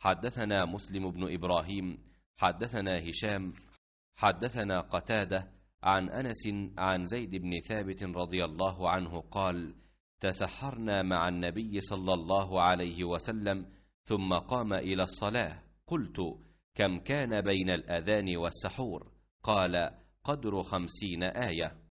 حدثنا مسلم بن إبراهيم حدثنا هشام حدثنا قتادة عن أنس عن زيد بن ثابت رضي الله عنه قال تسحرنا مع النبي صلى الله عليه وسلم ثم قام إلى الصلاة قلت كم كان بين الأذان والسحور قال قدر خمسين آية